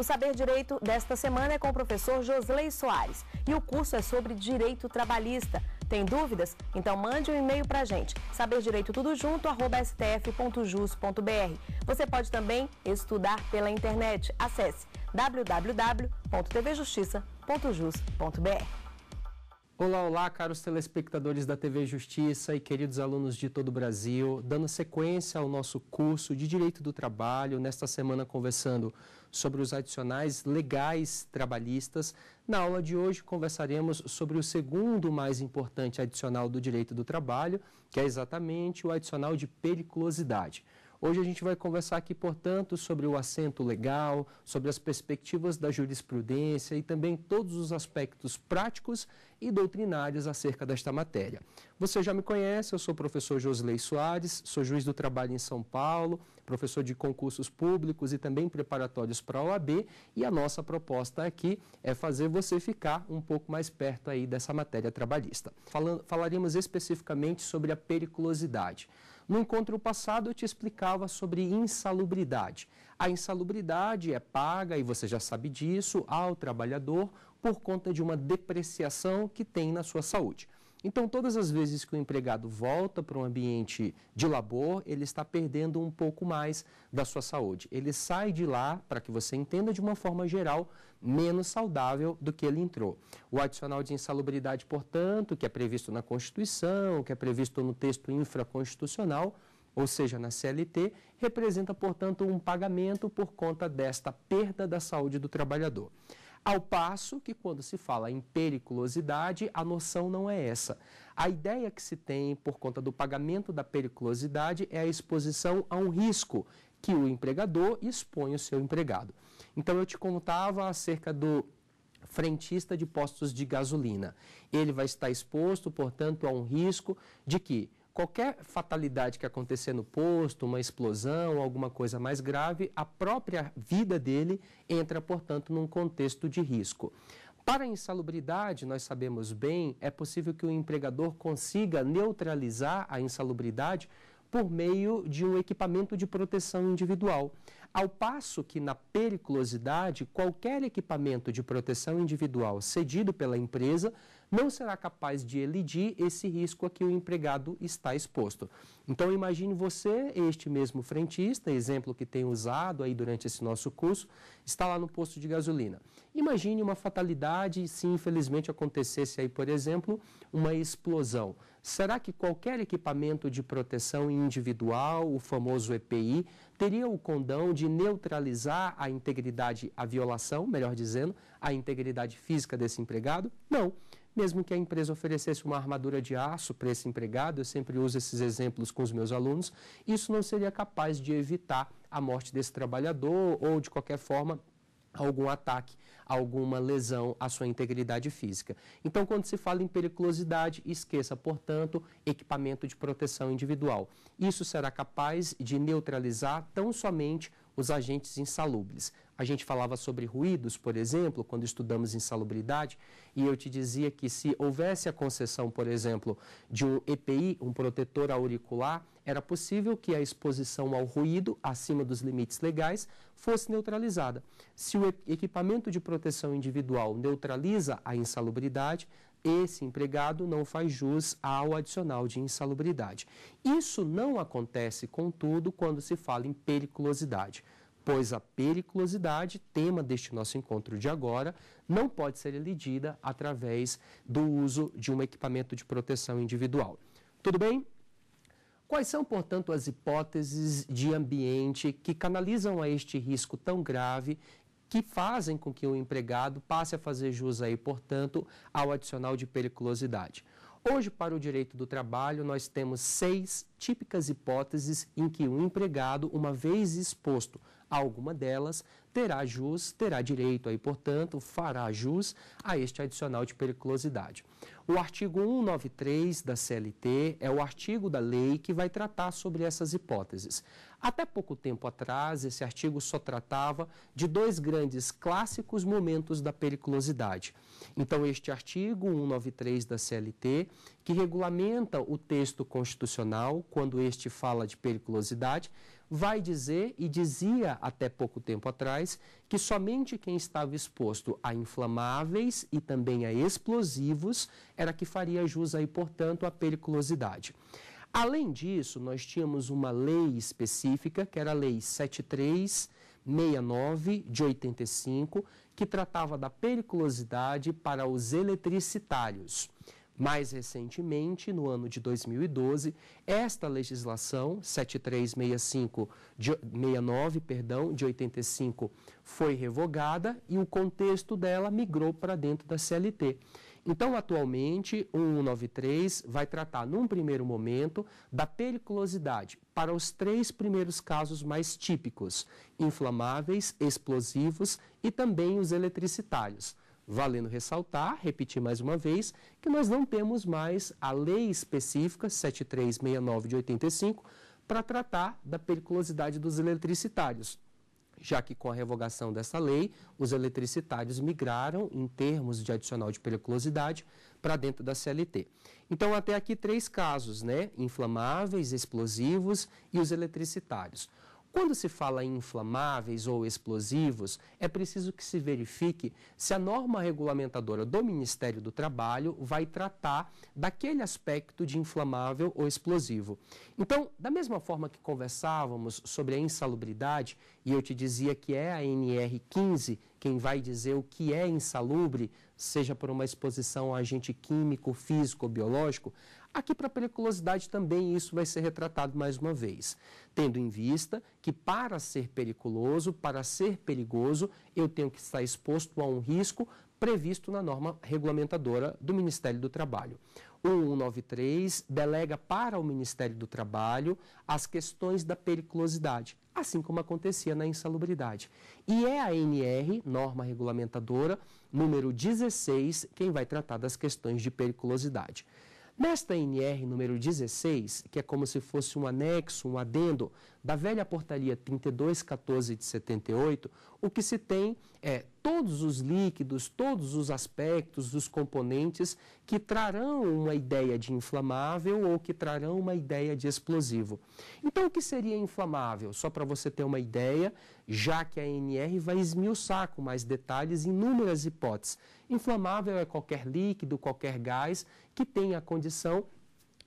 O Saber Direito desta semana é com o professor Josley Soares e o curso é sobre direito trabalhista. Tem dúvidas? Então mande um e-mail para a gente, Saber Direito tudo @stf.jus.br. Você pode também estudar pela internet. Acesse www.tvjustiça.jus.br. Olá, olá, caros telespectadores da TV Justiça e queridos alunos de todo o Brasil, dando sequência ao nosso curso de Direito do Trabalho, nesta semana conversando sobre os adicionais legais trabalhistas. Na aula de hoje conversaremos sobre o segundo mais importante adicional do Direito do Trabalho, que é exatamente o adicional de periculosidade. Hoje a gente vai conversar aqui, portanto, sobre o assento legal, sobre as perspectivas da jurisprudência e também todos os aspectos práticos e doutrinários acerca desta matéria. Você já me conhece, eu sou o professor Josley Soares, sou juiz do trabalho em São Paulo, professor de concursos públicos e também preparatórios para a OAB, e a nossa proposta aqui é fazer você ficar um pouco mais perto aí dessa matéria trabalhista. Falando, falaremos especificamente sobre a periculosidade. No encontro passado, eu te explicava sobre insalubridade. A insalubridade é paga, e você já sabe disso, ao trabalhador por conta de uma depreciação que tem na sua saúde. Então, todas as vezes que o empregado volta para um ambiente de labor, ele está perdendo um pouco mais da sua saúde. Ele sai de lá, para que você entenda de uma forma geral, menos saudável do que ele entrou. O adicional de insalubridade, portanto, que é previsto na Constituição, que é previsto no texto infraconstitucional, ou seja, na CLT, representa, portanto, um pagamento por conta desta perda da saúde do trabalhador. Ao passo que, quando se fala em periculosidade, a noção não é essa. A ideia que se tem por conta do pagamento da periculosidade é a exposição a um risco que o empregador expõe o seu empregado. Então, eu te contava acerca do frentista de postos de gasolina. Ele vai estar exposto, portanto, a um risco de que qualquer fatalidade que acontecer no posto, uma explosão, alguma coisa mais grave, a própria vida dele entra, portanto, num contexto de risco. Para a insalubridade, nós sabemos bem, é possível que o empregador consiga neutralizar a insalubridade por meio de um equipamento de proteção individual. Ao passo que, na periculosidade, qualquer equipamento de proteção individual cedido pela empresa não será capaz de elidir esse risco a que o empregado está exposto. Então, imagine você, este mesmo frentista, exemplo que tem usado aí durante esse nosso curso, está lá no posto de gasolina. Imagine uma fatalidade se infelizmente acontecesse aí, por exemplo, uma explosão. Será que qualquer equipamento de proteção individual, o famoso EPI, teria o condão de neutralizar a integridade, a violação, melhor dizendo, a integridade física desse empregado? Não. Mesmo que a empresa oferecesse uma armadura de aço para esse empregado, eu sempre uso esses exemplos com os meus alunos, isso não seria capaz de evitar a morte desse trabalhador ou, de qualquer forma, algum ataque, alguma lesão à sua integridade física. Então, quando se fala em periculosidade, esqueça, portanto, equipamento de proteção individual. Isso será capaz de neutralizar tão somente os agentes insalubres. A gente falava sobre ruídos, por exemplo, quando estudamos insalubridade, e eu te dizia que se houvesse a concessão, por exemplo, de um EPI, um protetor auricular, era possível que a exposição ao ruído, acima dos limites legais, fosse neutralizada. Se o equipamento de proteção individual neutraliza a insalubridade, esse empregado não faz jus ao adicional de insalubridade. Isso não acontece, contudo, quando se fala em periculosidade, pois a periculosidade, tema deste nosso encontro de agora, não pode ser elidida através do uso de um equipamento de proteção individual. Tudo bem? Quais são, portanto, as hipóteses de ambiente que canalizam a este risco tão grave que fazem com que o empregado passe a fazer jus aí, portanto, ao adicional de periculosidade. Hoje, para o direito do trabalho, nós temos seis típicas hipóteses em que o empregado, uma vez exposto alguma delas terá jus, terá direito aí, portanto, fará jus a este adicional de periculosidade. O artigo 193 da CLT é o artigo da lei que vai tratar sobre essas hipóteses. Até pouco tempo atrás, esse artigo só tratava de dois grandes clássicos momentos da periculosidade. Então, este artigo 193 da CLT que regulamenta o texto constitucional quando este fala de periculosidade, vai dizer e dizia até pouco tempo atrás que somente quem estava exposto a inflamáveis e também a explosivos era que faria jus aí, portanto, à periculosidade. Além disso, nós tínhamos uma lei específica, que era a Lei 7369 de 85, que tratava da periculosidade para os eletricitários. Mais recentemente, no ano de 2012, esta legislação 7365 de 69, perdão, de 85 foi revogada e o contexto dela migrou para dentro da CLT. Então, atualmente, o 193 vai tratar, num primeiro momento, da periculosidade para os três primeiros casos mais típicos: inflamáveis, explosivos e também os eletricitários. Valendo ressaltar, repetir mais uma vez, que nós não temos mais a lei específica 7369 de 85 para tratar da periculosidade dos eletricitários já que com a revogação dessa lei, os eletricitários migraram em termos de adicional de periculosidade para dentro da CLT. Então, até aqui três casos, né? Inflamáveis, explosivos e os eletricitários. Quando se fala em inflamáveis ou explosivos, é preciso que se verifique se a norma regulamentadora do Ministério do Trabalho vai tratar daquele aspecto de inflamável ou explosivo. Então, da mesma forma que conversávamos sobre a insalubridade, e eu te dizia que é a NR 15 quem vai dizer o que é insalubre seja por uma exposição a agente químico, físico ou biológico, aqui para a periculosidade também isso vai ser retratado mais uma vez, tendo em vista que para ser periculoso, para ser perigoso, eu tenho que estar exposto a um risco previsto na norma regulamentadora do Ministério do Trabalho. O 193 delega para o Ministério do Trabalho as questões da periculosidade, assim como acontecia na insalubridade. E é a NR, norma regulamentadora, número 16, quem vai tratar das questões de periculosidade. Nesta NR número 16, que é como se fosse um anexo, um adendo da velha portaria 3214 de 78, o que se tem é todos os líquidos, todos os aspectos, os componentes que trarão uma ideia de inflamável ou que trarão uma ideia de explosivo. Então, o que seria inflamável? Só para você ter uma ideia, já que a NR vai esmiuçar com mais detalhes inúmeras hipóteses. Inflamável é qualquer líquido, qualquer gás que tenha a condição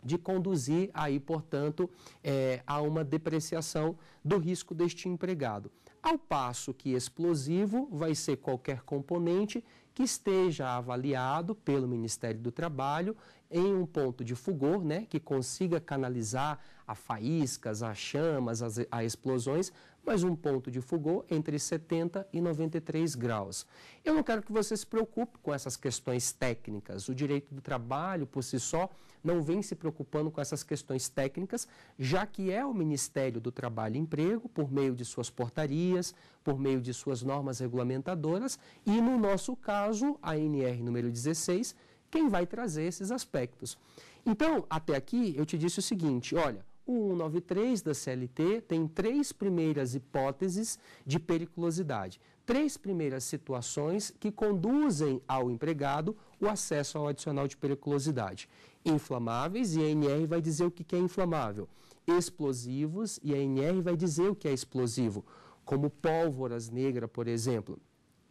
de conduzir aí, portanto, é, a uma depreciação do risco deste empregado. Ao passo que explosivo vai ser qualquer componente que esteja avaliado pelo Ministério do Trabalho em um ponto de fulgor, né, que consiga canalizar a faíscas, as chamas, as, as explosões mas um ponto de Foucault entre 70 e 93 graus. Eu não quero que você se preocupe com essas questões técnicas. O direito do trabalho, por si só, não vem se preocupando com essas questões técnicas, já que é o Ministério do Trabalho e Emprego, por meio de suas portarias, por meio de suas normas regulamentadoras, e no nosso caso, a NR número 16, quem vai trazer esses aspectos. Então, até aqui, eu te disse o seguinte: olha o 193 da CLT tem três primeiras hipóteses de periculosidade, três primeiras situações que conduzem ao empregado o acesso ao adicional de periculosidade. Inflamáveis, e a NR vai dizer o que é inflamável. Explosivos, e a NR vai dizer o que é explosivo, como pólvoras negra, por exemplo.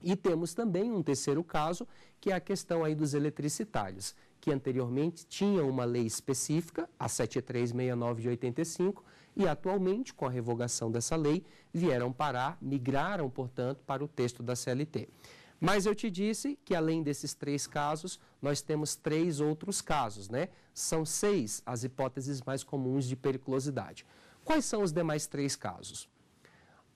E temos também um terceiro caso, que é a questão aí dos eletricitários que anteriormente tinha uma lei específica, a 7369 de 85, e atualmente, com a revogação dessa lei, vieram parar, migraram, portanto, para o texto da CLT. Mas eu te disse que, além desses três casos, nós temos três outros casos, né? São seis as hipóteses mais comuns de periculosidade. Quais são os demais três casos?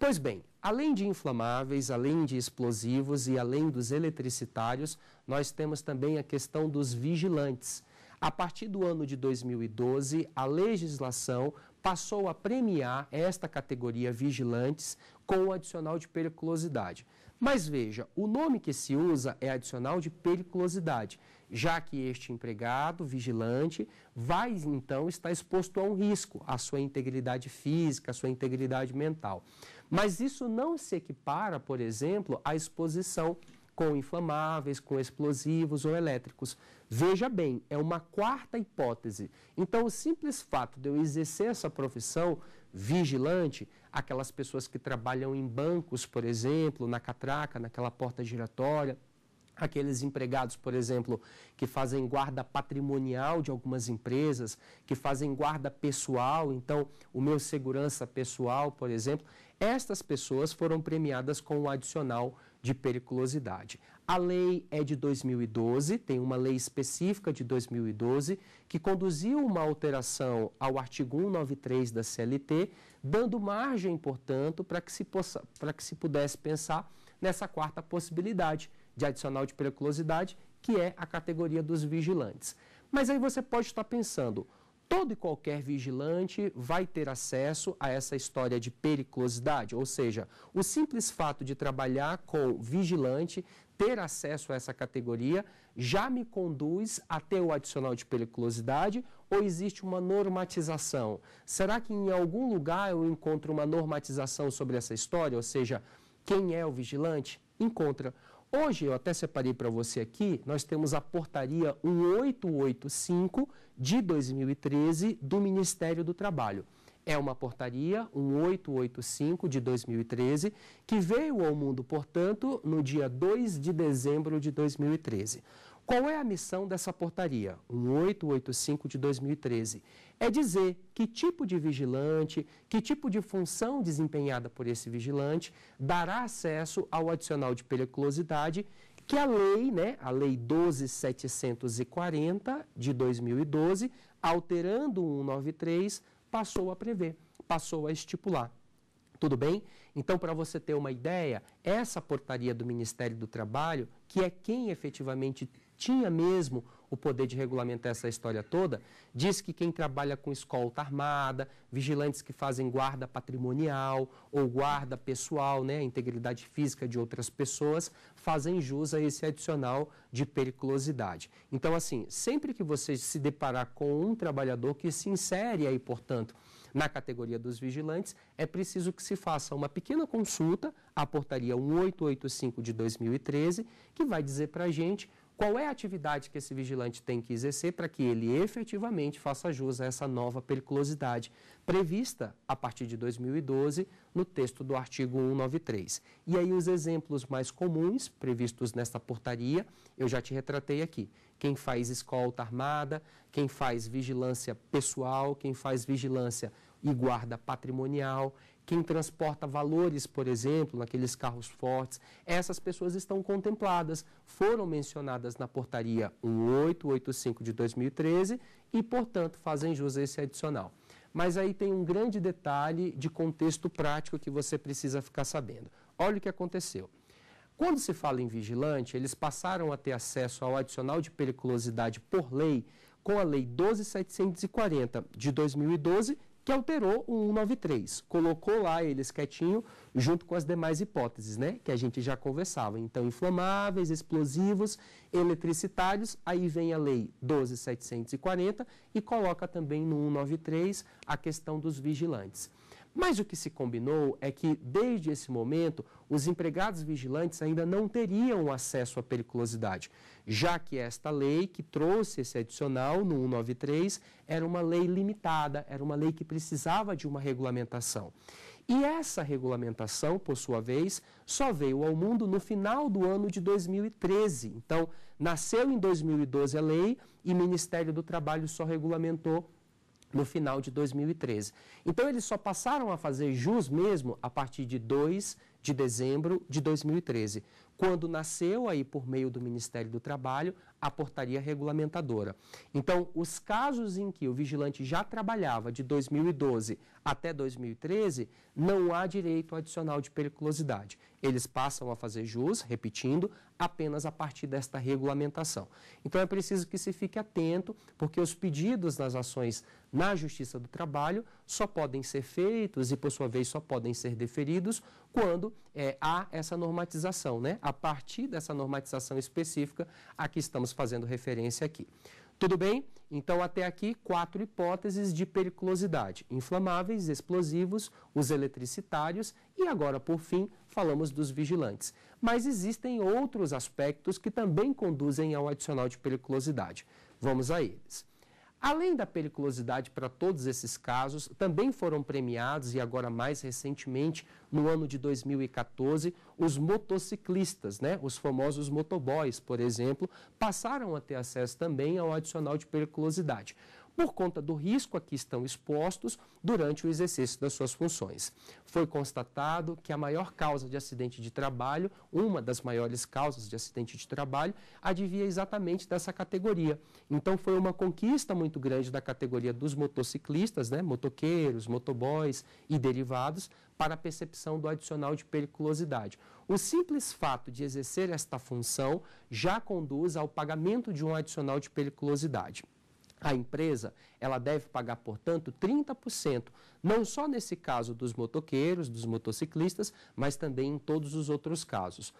Pois bem, Além de inflamáveis, além de explosivos e além dos eletricitários, nós temos também a questão dos vigilantes. A partir do ano de 2012, a legislação passou a premiar esta categoria vigilantes com o adicional de periculosidade. Mas veja, o nome que se usa é adicional de periculosidade, já que este empregado vigilante vai então estar exposto a um risco, à sua integridade física, à sua integridade mental. Mas isso não se equipara, por exemplo, à exposição com inflamáveis, com explosivos ou elétricos. Veja bem, é uma quarta hipótese. Então, o simples fato de eu exercer essa profissão vigilante, aquelas pessoas que trabalham em bancos, por exemplo, na catraca, naquela porta giratória, aqueles empregados, por exemplo, que fazem guarda patrimonial de algumas empresas, que fazem guarda pessoal, então o meu segurança pessoal, por exemplo, estas pessoas foram premiadas com o adicional de periculosidade. A lei é de 2012, tem uma lei específica de 2012 que conduziu uma alteração ao artigo 193 da CLT, dando margem, portanto, para que se possa, para que se pudesse pensar nessa quarta possibilidade, de adicional de periculosidade, que é a categoria dos vigilantes. Mas aí você pode estar pensando, todo e qualquer vigilante vai ter acesso a essa história de periculosidade, ou seja, o simples fato de trabalhar com vigilante, ter acesso a essa categoria, já me conduz até o adicional de periculosidade ou existe uma normatização? Será que em algum lugar eu encontro uma normatização sobre essa história, ou seja, quem é o vigilante? Encontra. Hoje, eu até separei para você aqui, nós temos a portaria 1885 de 2013 do Ministério do Trabalho. É uma portaria 1885 de 2013 que veio ao mundo, portanto, no dia 2 de dezembro de 2013. Qual é a missão dessa portaria 1885 de 2013? É dizer que tipo de vigilante, que tipo de função desempenhada por esse vigilante dará acesso ao adicional de periculosidade que a lei, né, a lei 12740 de 2012, alterando o 193, passou a prever, passou a estipular. Tudo bem? Então, para você ter uma ideia, essa portaria do Ministério do Trabalho, que é quem efetivamente tinha mesmo o poder de regulamentar essa história toda, diz que quem trabalha com escolta armada, vigilantes que fazem guarda patrimonial ou guarda pessoal, né, a integridade física de outras pessoas, fazem jus a esse adicional de periculosidade. Então, assim, sempre que você se deparar com um trabalhador que se insere aí, portanto, na categoria dos vigilantes, é preciso que se faça uma pequena consulta à portaria 1885 de 2013, que vai dizer para a gente qual é a atividade que esse vigilante tem que exercer para que ele efetivamente faça jus a essa nova periculosidade prevista a partir de 2012 no texto do artigo 193. E aí os exemplos mais comuns previstos nesta portaria, eu já te retratei aqui. Quem faz escolta armada, quem faz vigilância pessoal, quem faz vigilância e guarda patrimonial, quem transporta valores, por exemplo, naqueles carros fortes, essas pessoas estão contempladas, foram mencionadas na portaria 1885 de 2013 e, portanto, fazem jus a esse adicional. Mas aí tem um grande detalhe de contexto prático que você precisa ficar sabendo. Olha o que aconteceu. Quando se fala em vigilante, eles passaram a ter acesso ao adicional de periculosidade por lei com a Lei 12.740 de 2012, que alterou o 193, colocou lá eles quietinho junto com as demais hipóteses, né, que a gente já conversava. Então, inflamáveis, explosivos, eletricitários, aí vem a lei 12740 e coloca também no 193 a questão dos vigilantes. Mas o que se combinou é que desde esse momento os empregados vigilantes ainda não teriam acesso à periculosidade, já que esta lei que trouxe esse adicional no 193 era uma lei limitada, era uma lei que precisava de uma regulamentação. E essa regulamentação, por sua vez, só veio ao mundo no final do ano de 2013. Então, nasceu em 2012 a lei e o Ministério do Trabalho só regulamentou no final de 2013. Então, eles só passaram a fazer jus mesmo a partir de 2 de dezembro de 2013, quando nasceu aí por meio do Ministério do Trabalho a portaria regulamentadora. Então, os casos em que o vigilante já trabalhava de 2012 até 2013, não há direito adicional de periculosidade. Eles passam a fazer jus, repetindo, apenas a partir desta regulamentação. Então, é preciso que se fique atento, porque os pedidos nas ações na Justiça do Trabalho só podem ser feitos e, por sua vez, só podem ser deferidos quando é, há essa normatização, né? a partir dessa normatização específica a que estamos fazendo referência aqui. Tudo bem? Então, até aqui, quatro hipóteses de periculosidade: inflamáveis, explosivos, os eletricitários e agora, por fim, falamos dos vigilantes. Mas existem outros aspectos que também conduzem ao adicional de periculosidade. Vamos a eles. Além da periculosidade para todos esses casos, também foram premiados, e agora mais recentemente, no ano de 2014, os motociclistas, né? os famosos motoboys, por exemplo, passaram a ter acesso também ao adicional de periculosidade por conta do risco a que estão expostos durante o exercício das suas funções. Foi constatado que a maior causa de acidente de trabalho, uma das maiores causas de acidente de trabalho, advia exatamente dessa categoria. Então foi uma conquista muito grande da categoria dos motociclistas, né, motoqueiros, motoboys e derivados, para a percepção do adicional de periculosidade. O simples fato de exercer esta função já conduz ao pagamento de um adicional de periculosidade. A empresa, ela deve pagar, portanto, 30%, não só nesse caso dos motoqueiros, dos motociclistas, mas também em todos os outros casos.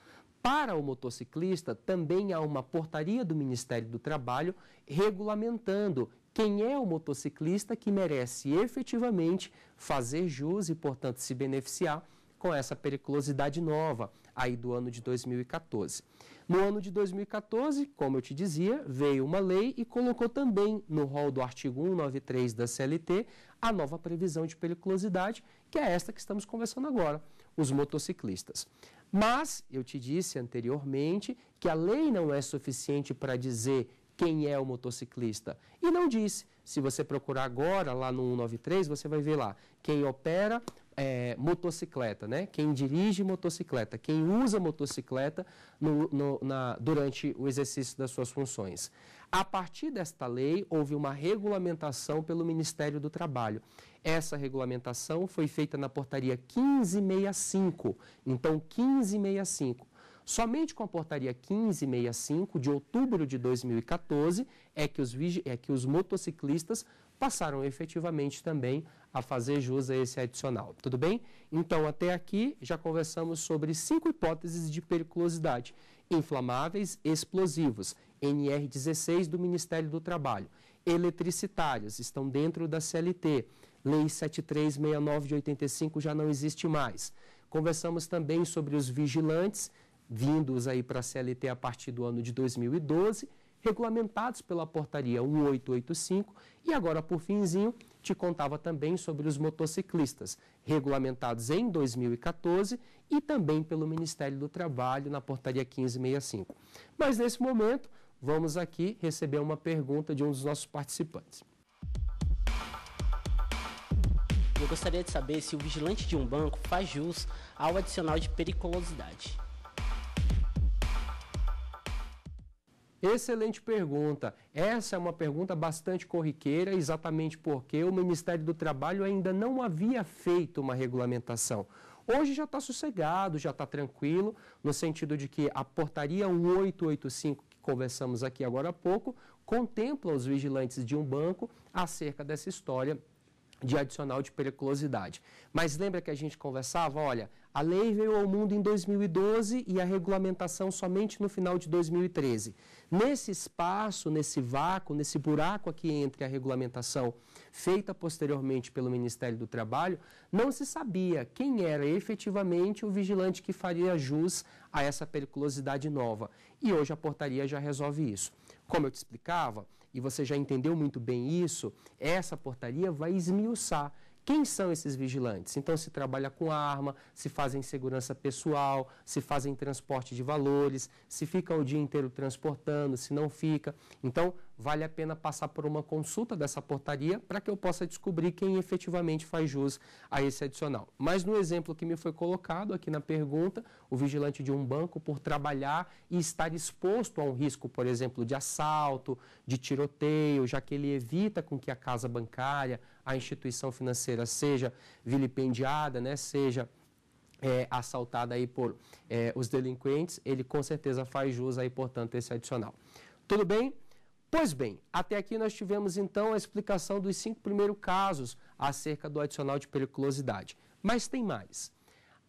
Para o motociclista, também há uma portaria do Ministério do Trabalho regulamentando quem é o motociclista que merece efetivamente fazer jus e, portanto, se beneficiar com essa periculosidade nova aí do ano de 2014. No ano de 2014, como eu te dizia, veio uma lei e colocou também no rol do artigo 193 da CLT a nova previsão de periculosidade, que é esta que estamos conversando agora, os motociclistas. Mas eu te disse anteriormente que a lei não é suficiente para dizer quem é o motociclista. E não disse. Se você procurar agora lá no 193, você vai ver lá quem opera, é, motocicleta, né? Quem dirige motocicleta, quem usa motocicleta no, no, na, durante o exercício das suas funções. A partir desta lei, houve uma regulamentação pelo Ministério do Trabalho. Essa regulamentação foi feita na portaria 1565. Então, 1565. Somente com a portaria 1565, de outubro de 2014, é que os, é que os motociclistas passaram efetivamente também a fazer jus a esse adicional. Tudo bem? Então, até aqui já conversamos sobre cinco hipóteses de periculosidade: inflamáveis, explosivos, NR16 do Ministério do Trabalho, eletricitários, estão dentro da CLT, Lei 7369 de 85 já não existe mais. Conversamos também sobre os vigilantes, vindos aí para a CLT a partir do ano de 2012 regulamentados pela portaria 1885. E agora, por finzinho, te contava também sobre os motociclistas, regulamentados em 2014 e também pelo Ministério do Trabalho na portaria 1565. Mas nesse momento, vamos aqui receber uma pergunta de um dos nossos participantes. Eu gostaria de saber se o vigilante de um banco faz jus ao adicional de periculosidade. Excelente pergunta. Essa é uma pergunta bastante corriqueira, exatamente porque o Ministério do Trabalho ainda não havia feito uma regulamentação. Hoje já está sossegado, já está tranquilo, no sentido de que a portaria 1885 que conversamos aqui agora há pouco contempla os vigilantes de um banco acerca dessa história de adicional de periculosidade. Mas lembra que a gente conversava, olha, a lei veio ao mundo em 2012 e a regulamentação somente no final de 2013. Nesse espaço, nesse vácuo, nesse buraco aqui entre a regulamentação feita posteriormente pelo Ministério do Trabalho, não se sabia quem era efetivamente o vigilante que faria jus a essa periculosidade nova. E hoje a portaria já resolve isso. Como eu te explicava, e você já entendeu muito bem isso, essa portaria vai esmiuçar quem são esses vigilantes? Então, se trabalha com arma, se fazem segurança pessoal, se fazem transporte de valores, se fica o dia inteiro transportando, se não fica. Então, vale a pena passar por uma consulta dessa portaria para que eu possa descobrir quem efetivamente faz jus a esse adicional. Mas no exemplo que me foi colocado aqui na pergunta, o vigilante de um banco, por trabalhar e estar exposto a um risco, por exemplo, de assalto, de tiroteio, já que ele evita com que a casa bancária, a instituição financeira seja vilipendiada, né, seja é, assaltada aí por é, os delinquentes, ele com certeza faz jus aí, portanto, esse adicional. Tudo bem? Pois bem, até aqui nós tivemos então a explicação dos cinco primeiros casos acerca do adicional de periculosidade. Mas tem mais.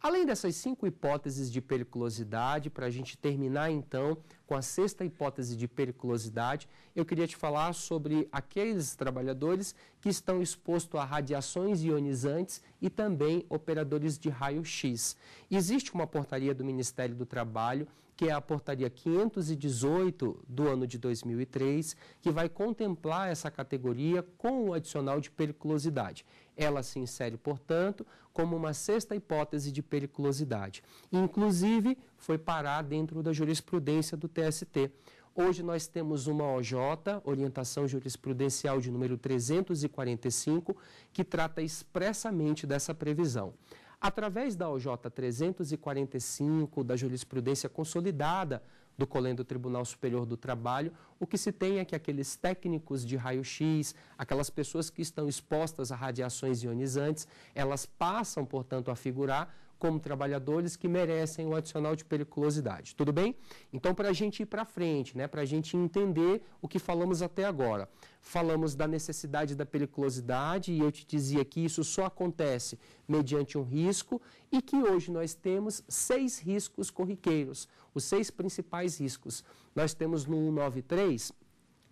Além dessas cinco hipóteses de periculosidade, para a gente terminar então com a sexta hipótese de periculosidade, eu queria te falar sobre aqueles trabalhadores que estão expostos a radiações ionizantes e também operadores de raio-x. Existe uma portaria do Ministério do Trabalho que é a portaria 518 do ano de 2003, que vai contemplar essa categoria com o adicional de periculosidade. Ela se insere, portanto, como uma sexta hipótese de periculosidade. Inclusive, foi parar dentro da jurisprudência do TST. Hoje nós temos uma OJ, Orientação Jurisprudencial de número 345, que trata expressamente dessa previsão. Através da OJ 345, da jurisprudência consolidada do colém do Tribunal Superior do Trabalho, o que se tem é que aqueles técnicos de raio-x, aquelas pessoas que estão expostas a radiações ionizantes, elas passam, portanto, a figurar como trabalhadores que merecem o adicional de periculosidade. Tudo bem? Então, para a gente ir para frente, né, para a gente entender o que falamos até agora. Falamos da necessidade da periculosidade e eu te dizia que isso só acontece mediante um risco e que hoje nós temos seis riscos corriqueiros, os seis principais riscos. Nós temos no 193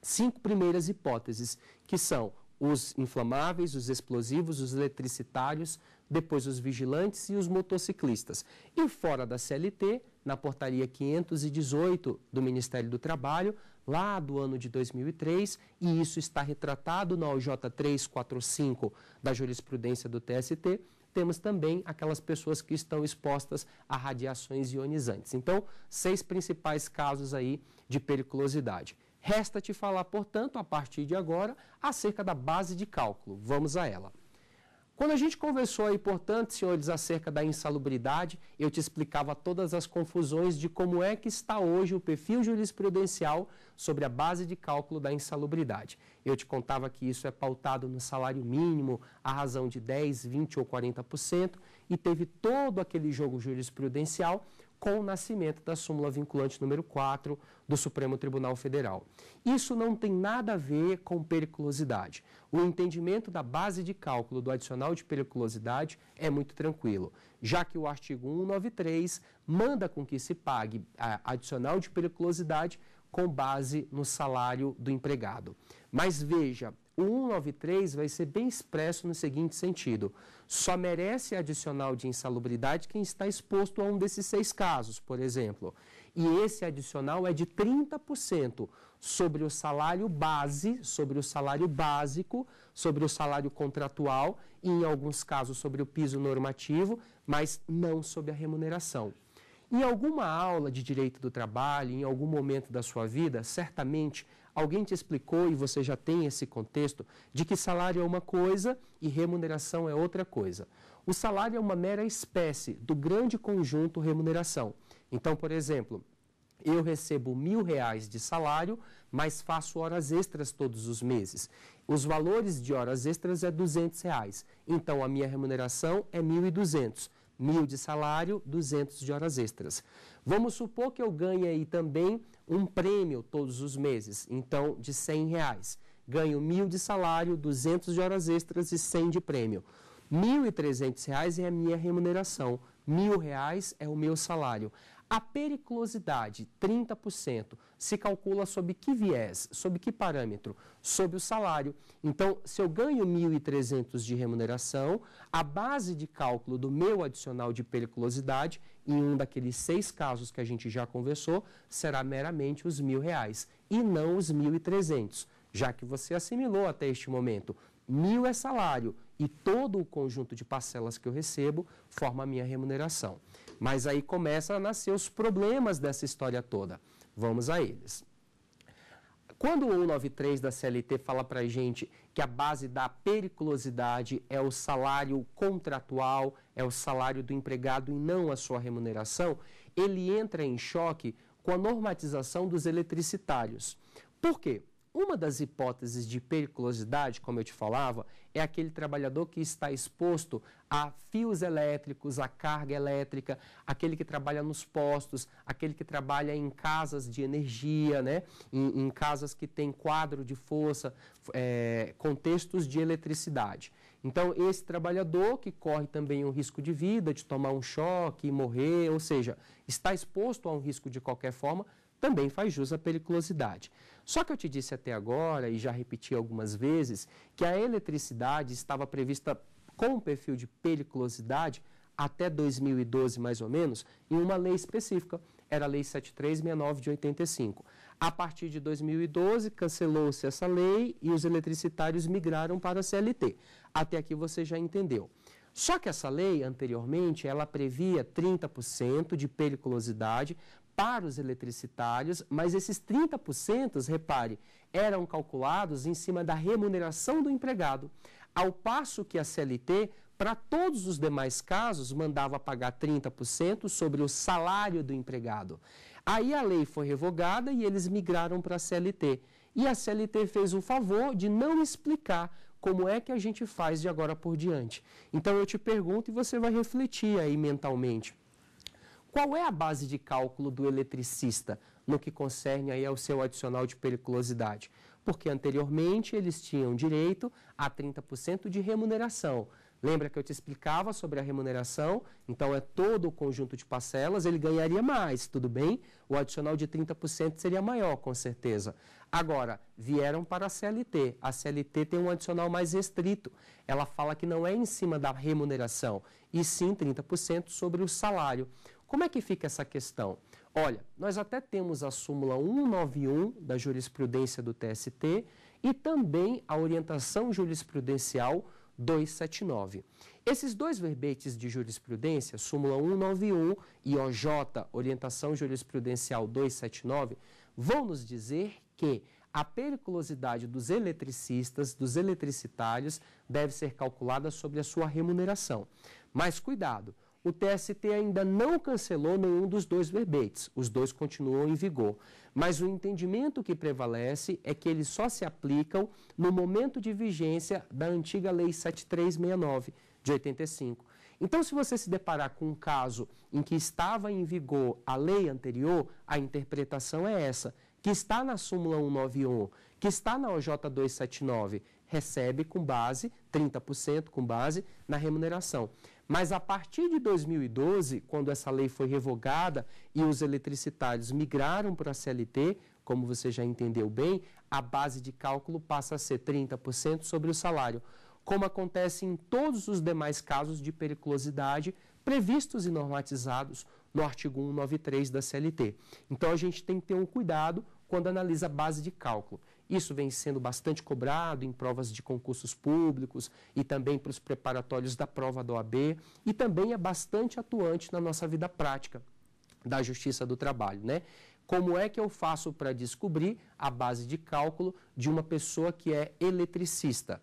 cinco primeiras hipóteses, que são os inflamáveis, os explosivos, os eletricitários, depois os vigilantes e os motociclistas. E fora da CLT, na portaria 518 do Ministério do Trabalho, lá do ano de 2003, e isso está retratado na OJ 345 da jurisprudência do TST, temos também aquelas pessoas que estão expostas a radiações ionizantes. Então, seis principais casos aí de periculosidade. Resta te falar, portanto, a partir de agora, acerca da base de cálculo. Vamos a ela. Quando a gente conversou aí, portanto, senhores, acerca da insalubridade, eu te explicava todas as confusões de como é que está hoje o perfil jurisprudencial sobre a base de cálculo da insalubridade. Eu te contava que isso é pautado no salário mínimo, a razão de 10, 20 ou 40%, e teve todo aquele jogo jurisprudencial com o nascimento da súmula vinculante número 4 do Supremo Tribunal Federal. Isso não tem nada a ver com periculosidade. O entendimento da base de cálculo do adicional de periculosidade é muito tranquilo, já que o artigo 193 manda com que se pague adicional de periculosidade com base no salário do empregado. Mas veja, o 193 vai ser bem expresso no seguinte sentido: só merece adicional de insalubridade quem está exposto a um desses seis casos, por exemplo. E esse adicional é de 30% sobre o salário base, sobre o salário básico, sobre o salário contratual e, em alguns casos, sobre o piso normativo, mas não sobre a remuneração. Em alguma aula de direito do trabalho, em algum momento da sua vida, certamente Alguém te explicou e você já tem esse contexto de que salário é uma coisa e remuneração é outra coisa. O salário é uma mera espécie do grande conjunto remuneração. Então, por exemplo, eu recebo mil reais de salário, mas faço horas extras todos os meses. Os valores de horas extras é 200 reais. Então, a minha remuneração é 1.200. Mil de salário, 200 de horas extras. Vamos supor que eu ganhe aí também um prêmio todos os meses, então de 100 reais. Ganho mil de salário, 200 de horas extras e 100 de prêmio. R$ 1.300 é a minha remuneração, R$ 1.000 é o meu salário. A periculosidade, 30%, se calcula sob que viés, sob que parâmetro? Sob o salário. Então, se eu ganho 1.300 de remuneração, a base de cálculo do meu adicional de periculosidade, em um daqueles seis casos que a gente já conversou, será meramente os mil reais e não os 1.300, já que você assimilou até este momento. Mil é salário e todo o conjunto de parcelas que eu recebo forma a minha remuneração. Mas aí começam a nascer os problemas dessa história toda. Vamos a eles. Quando o 193 da CLT fala para a gente que a base da periculosidade é o salário contratual, é o salário do empregado e não a sua remuneração, ele entra em choque com a normatização dos eletricitários. Por quê? Uma das hipóteses de periculosidade, como eu te falava, é aquele trabalhador que está exposto a fios elétricos, a carga elétrica, aquele que trabalha nos postos, aquele que trabalha em casas de energia, né? em, em casas que têm quadro de força, é, contextos de eletricidade. Então, esse trabalhador que corre também um risco de vida, de tomar um choque, morrer, ou seja, está exposto a um risco de qualquer forma, também faz jus à periculosidade. Só que eu te disse até agora, e já repeti algumas vezes, que a eletricidade estava prevista com um perfil de periculosidade até 2012, mais ou menos, em uma lei específica. Era a Lei 7369 de 85. A partir de 2012, cancelou-se essa lei e os eletricitários migraram para a CLT. Até aqui você já entendeu. Só que essa lei, anteriormente, ela previa 30% de periculosidade para os eletricitários, mas esses 30%, repare, eram calculados em cima da remuneração do empregado, ao passo que a CLT, para todos os demais casos, mandava pagar 30% sobre o salário do empregado. Aí a lei foi revogada e eles migraram para a CLT. E a CLT fez o favor de não explicar como é que a gente faz de agora por diante. Então eu te pergunto e você vai refletir aí mentalmente. Qual é a base de cálculo do eletricista no que concerne aí ao seu adicional de periculosidade? Porque anteriormente eles tinham direito a 30% de remuneração. Lembra que eu te explicava sobre a remuneração? Então é todo o conjunto de parcelas, ele ganharia mais, tudo bem? O adicional de 30% seria maior, com certeza. Agora, vieram para a CLT. A CLT tem um adicional mais restrito. Ela fala que não é em cima da remuneração, e sim 30% sobre o salário. Como é que fica essa questão? Olha, nós até temos a súmula 191 da jurisprudência do TST e também a orientação jurisprudencial 279. Esses dois verbetes de jurisprudência, súmula 191 e OJ, orientação jurisprudencial 279, vão nos dizer que a periculosidade dos eletricistas, dos eletricitários, deve ser calculada sobre a sua remuneração. Mas cuidado, o TST ainda não cancelou nenhum dos dois verbetes, os dois continuam em vigor. Mas o entendimento que prevalece é que eles só se aplicam no momento de vigência da antiga Lei 7369 de 85. Então, se você se deparar com um caso em que estava em vigor a lei anterior, a interpretação é essa, que está na súmula 191, que está na OJ 279, recebe com base, 30% com base, na remuneração. Mas a partir de 2012, quando essa lei foi revogada e os eletricitários migraram para a CLT, como você já entendeu bem, a base de cálculo passa a ser 30% sobre o salário, como acontece em todos os demais casos de periculosidade previstos e normatizados no artigo 193 da CLT. Então a gente tem que ter um cuidado quando analisa a base de cálculo. Isso vem sendo bastante cobrado em provas de concursos públicos e também para os preparatórios da prova da OAB e também é bastante atuante na nossa vida prática da Justiça do Trabalho, né? Como é que eu faço para descobrir a base de cálculo de uma pessoa que é eletricista?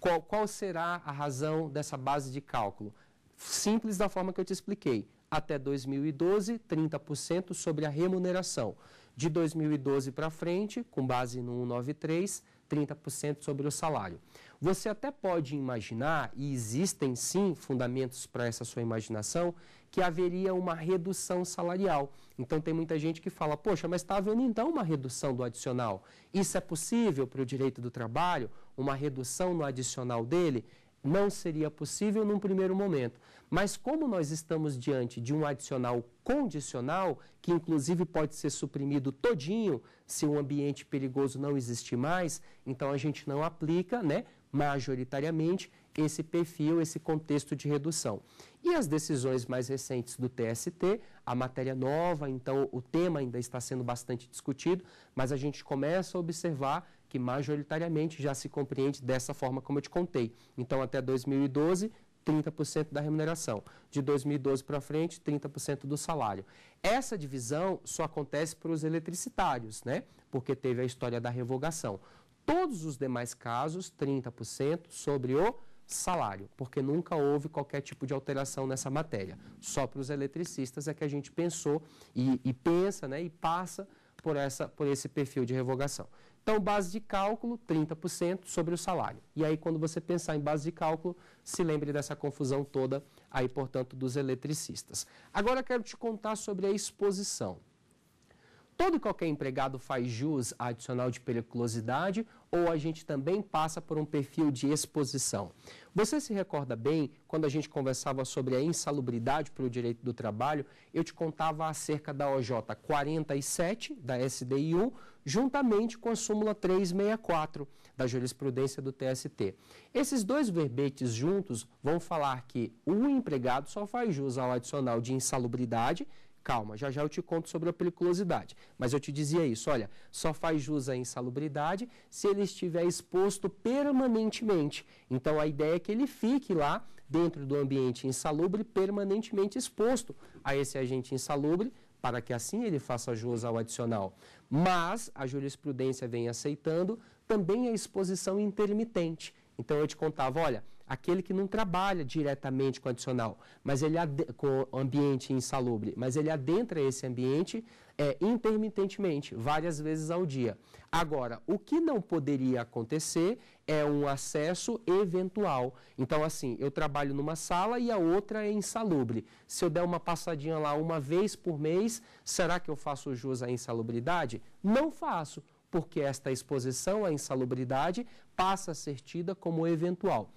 Qual, qual será a razão dessa base de cálculo? Simples da forma que eu te expliquei. Até 2012, 30% sobre a remuneração. De 2012 para frente, com base no 193, 30% sobre o salário. Você até pode imaginar, e existem sim fundamentos para essa sua imaginação, que haveria uma redução salarial. Então tem muita gente que fala, poxa, mas está havendo então uma redução do adicional. Isso é possível para o direito do trabalho? Uma redução no adicional dele? Não seria possível num primeiro momento. Mas como nós estamos diante de um adicional condicional, que inclusive pode ser suprimido todinho se um ambiente perigoso não existir mais, então a gente não aplica, né, majoritariamente esse perfil, esse contexto de redução. E as decisões mais recentes do TST, a matéria nova, então o tema ainda está sendo bastante discutido, mas a gente começa a observar que majoritariamente já se compreende dessa forma como eu te contei. Então, até 2012, 30% da remuneração. De 2012 para frente, 30% do salário. Essa divisão só acontece para os eletricitários, né? Porque teve a história da revogação. Todos os demais casos, 30% sobre o salário, porque nunca houve qualquer tipo de alteração nessa matéria. Só para os eletricistas é que a gente pensou e, e pensa, né? E passa por, essa, por esse perfil de revogação. Então, base de cálculo, 30% sobre o salário. E aí, quando você pensar em base de cálculo, se lembre dessa confusão toda aí, portanto, dos eletricistas. Agora, quero te contar sobre a exposição. Todo e qualquer empregado faz jus a adicional de periculosidade ou a gente também passa por um perfil de exposição. Você se recorda bem, quando a gente conversava sobre a insalubridade para o direito do trabalho, eu te contava acerca da OJ 47, da SDI1, juntamente com a súmula 364 da jurisprudência do TST. Esses dois verbetes juntos vão falar que o empregado só faz jus ao adicional de insalubridade, calma, já já eu te conto sobre a periculosidade. Mas eu te dizia isso, olha, só faz jus à insalubridade se ele estiver exposto permanentemente. Então a ideia é que ele fique lá dentro do ambiente insalubre permanentemente exposto a esse agente insalubre para que assim ele faça jus ao adicional. Mas a jurisprudência vem aceitando também a exposição intermitente. Então eu te contava, olha, aquele que não trabalha diretamente com adicional, mas ele com ambiente insalubre, mas ele adentra esse ambiente é, intermitentemente, várias vezes ao dia. Agora, o que não poderia acontecer é um acesso eventual. Então, assim, eu trabalho numa sala e a outra é insalubre. Se eu der uma passadinha lá uma vez por mês, será que eu faço jus à insalubridade? Não faço, porque esta exposição à insalubridade passa a ser tida como eventual.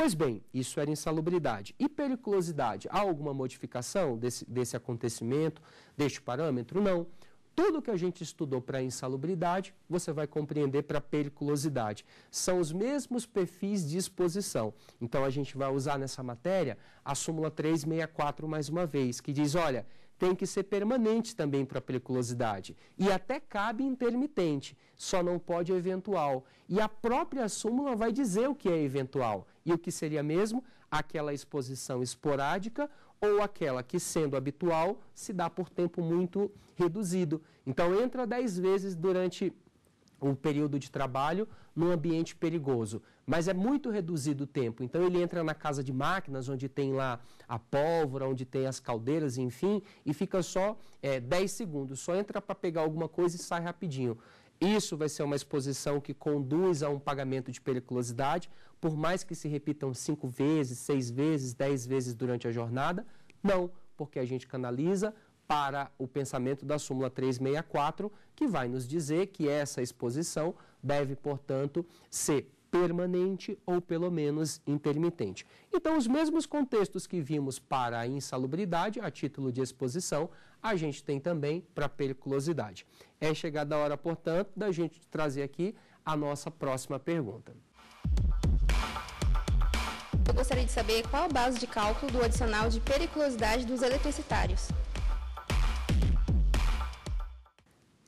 Pois bem, isso era insalubridade. E periculosidade? Há alguma modificação desse, desse acontecimento, deste parâmetro? Não. Tudo que a gente estudou para insalubridade, você vai compreender para periculosidade. São os mesmos perfis de exposição. Então a gente vai usar nessa matéria a súmula 364 mais uma vez, que diz, olha, tem que ser permanente também para a periculosidade. E até cabe intermitente, só não pode eventual. E a própria súmula vai dizer o que é eventual. E o que seria mesmo? Aquela exposição esporádica ou aquela que, sendo habitual, se dá por tempo muito reduzido. Então, entra 10 vezes durante o período de trabalho num ambiente perigoso mas é muito reduzido o tempo. Então ele entra na casa de máquinas, onde tem lá a pólvora, onde tem as caldeiras, enfim, e fica só é, 10 segundos, só entra para pegar alguma coisa e sai rapidinho. Isso vai ser uma exposição que conduz a um pagamento de periculosidade, por mais que se repitam cinco vezes, seis vezes, dez vezes durante a jornada, não, porque a gente canaliza para o pensamento da súmula 364, que vai nos dizer que essa exposição deve, portanto, ser permanente ou pelo menos intermitente. Então, os mesmos contextos que vimos para a insalubridade, a título de exposição, a gente tem também para a periculosidade. É chegada a hora, portanto, da gente trazer aqui a nossa próxima pergunta. Eu gostaria de saber qual a base de cálculo do adicional de periculosidade dos eletricitários.